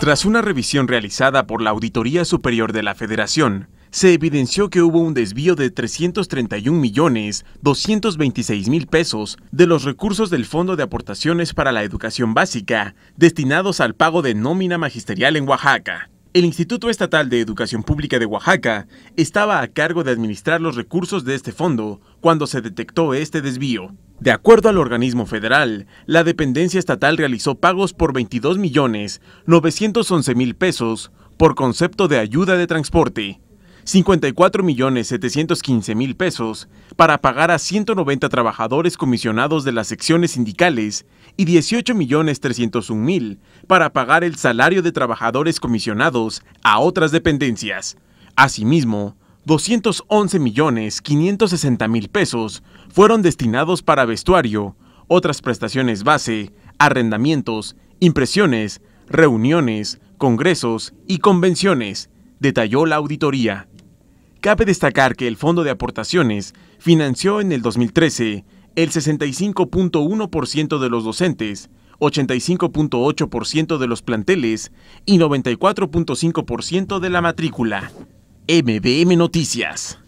Tras una revisión realizada por la Auditoría Superior de la Federación, se evidenció que hubo un desvío de $331.226.000 millones pesos de los recursos del Fondo de Aportaciones para la Educación Básica destinados al pago de nómina magisterial en Oaxaca. El Instituto Estatal de Educación Pública de Oaxaca estaba a cargo de administrar los recursos de este fondo cuando se detectó este desvío. De acuerdo al organismo federal, la dependencia estatal realizó pagos por 22.911.000 pesos por concepto de ayuda de transporte, 54.715.000 pesos para pagar a 190 trabajadores comisionados de las secciones sindicales y 18.301.000 para pagar el salario de trabajadores comisionados a otras dependencias. Asimismo, 211 millones 560 mil pesos fueron destinados para vestuario, otras prestaciones base, arrendamientos, impresiones, reuniones, congresos y convenciones, detalló la auditoría. Cabe destacar que el Fondo de Aportaciones financió en el 2013 el 65.1% de los docentes, 85.8% de los planteles y 94.5% de la matrícula. MBM Noticias.